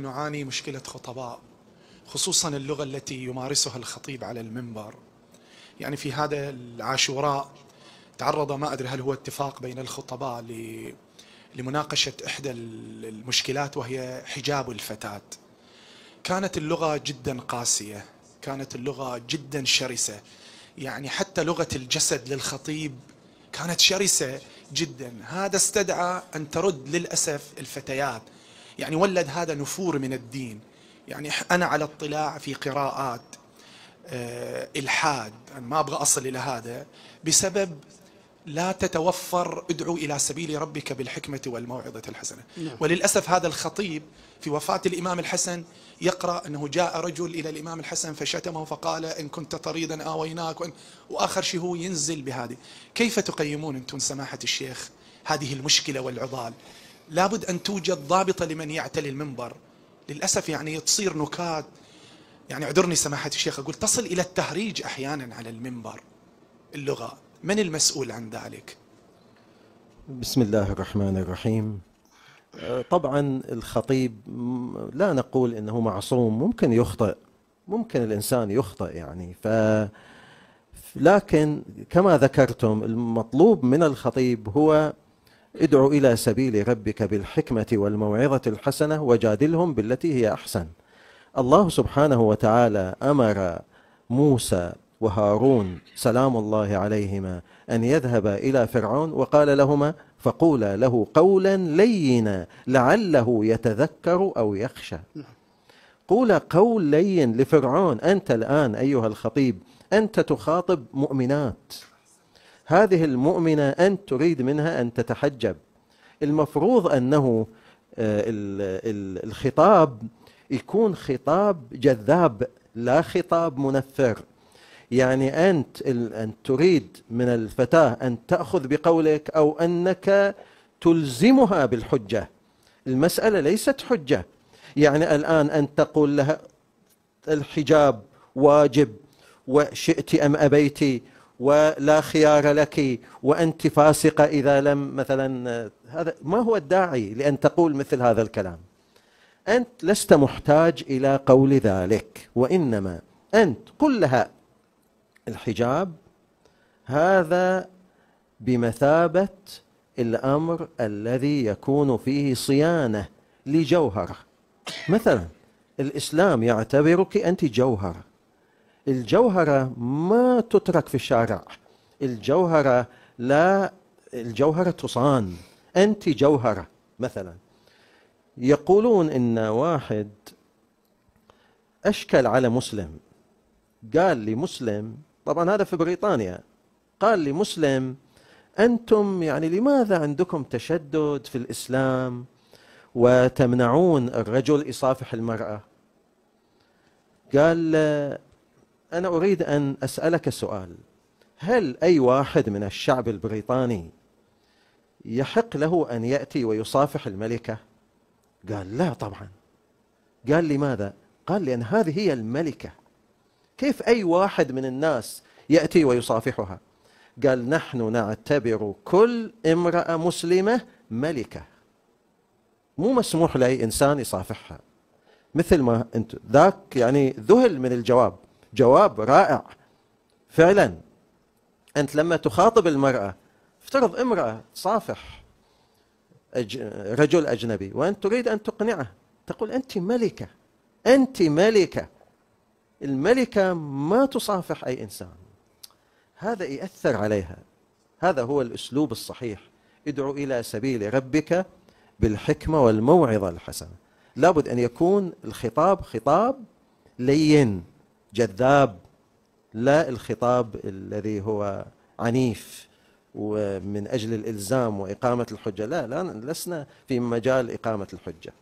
نعاني مشكلة خطباء خصوصا اللغة التي يمارسها الخطيب على المنبر يعني في هذا العاشوراء تعرض ما أدري هل هو اتفاق بين الخطباء لمناقشة إحدى المشكلات وهي حجاب الفتاة كانت اللغة جدا قاسية كانت اللغة جدا شرسة يعني حتى لغة الجسد للخطيب كانت شرسة جدا هذا استدعى أن ترد للأسف الفتيات يعني ولد هذا نفور من الدين يعني أنا على اطلاع في قراءات آه، إلحاد أنا ما أبغى أصل إلى هذا بسبب لا تتوفر ادعو إلى سبيل ربك بالحكمة والموعظة الحسنة نعم. وللأسف هذا الخطيب في وفاة الإمام الحسن يقرأ أنه جاء رجل إلى الإمام الحسن فشتمه فقال إن كنت طريدا آويناك وإن وآخر شيء هو ينزل بهذه كيف تقيمون أنتم سماحة الشيخ هذه المشكلة والعضال لابد أن توجد ضابطة لمن يعتلي المنبر للأسف يعني تصير نكات يعني اعذرني سماحة الشيخ أقول تصل إلى التهريج أحيانا على المنبر اللغة من المسؤول عن ذلك؟ بسم الله الرحمن الرحيم آه، طبعا الخطيب لا نقول انه معصوم ممكن يخطئ ممكن الانسان يخطئ يعني ف لكن كما ذكرتم المطلوب من الخطيب هو ادع إلى سبيل ربك بالحكمة والموعظة الحسنة وجادلهم بالتي هي أحسن الله سبحانه وتعالى أمر موسى وهارون سلام الله عليهما أن يذهبا إلى فرعون وقال لهما فقولا له قولا لينا لعله يتذكر أو يخشى قولا قول لين لفرعون أنت الآن أيها الخطيب أنت تخاطب مؤمنات هذه المؤمنة أن تريد منها أن تتحجب المفروض أنه آه، الخطاب يكون خطاب جذاب لا خطاب منفر يعني أنت أن تريد من الفتاة أن تأخذ بقولك أو أنك تلزمها بالحجة المسألة ليست حجة يعني الآن أن تقول لها الحجاب واجب وشئت أم أبيتي ولا خيار لك وانت فاسقه اذا لم مثلا هذا ما هو الداعي لان تقول مثل هذا الكلام انت لست محتاج الى قول ذلك وانما انت قل لها الحجاب هذا بمثابه الامر الذي يكون فيه صيانه لجوهر مثلا الاسلام يعتبرك انت جوهره الجوهرة ما تترك في الشارع الجوهرة لا الجوهرة تصان أنت جوهرة مثلا يقولون إن واحد أشكل على مسلم قال لي مسلم طبعا هذا في بريطانيا قال لي مسلم أنتم يعني لماذا عندكم تشدد في الإسلام وتمنعون الرجل يصافح المرأة قال أنا أريد أن أسألك سؤال هل أي واحد من الشعب البريطاني يحق له أن يأتي ويصافح الملكة؟ قال لا طبعا قال لماذا؟ قال لأن هذه هي الملكة كيف أي واحد من الناس يأتي ويصافحها؟ قال نحن نعتبر كل امرأة مسلمة ملكة مو مسموح لأي إنسان يصافحها مثل ما أنت ذاك يعني ذهل من الجواب جواب رائع فعلا أنت لما تخاطب المرأة افترض امرأة تصافح أج... رجل أجنبي وأنت تريد أن تقنعه تقول أنت ملكة أنت ملكة الملكة ما تصافح أي إنسان هذا يأثر عليها هذا هو الأسلوب الصحيح ادعو إلى سبيل ربك بالحكمة والموعظة الحسنة لابد أن يكون الخطاب خطاب لين جذاب لا الخطاب الذي هو عنيف ومن اجل الالزام واقامه الحجه لا لا لسنا في مجال اقامه الحجه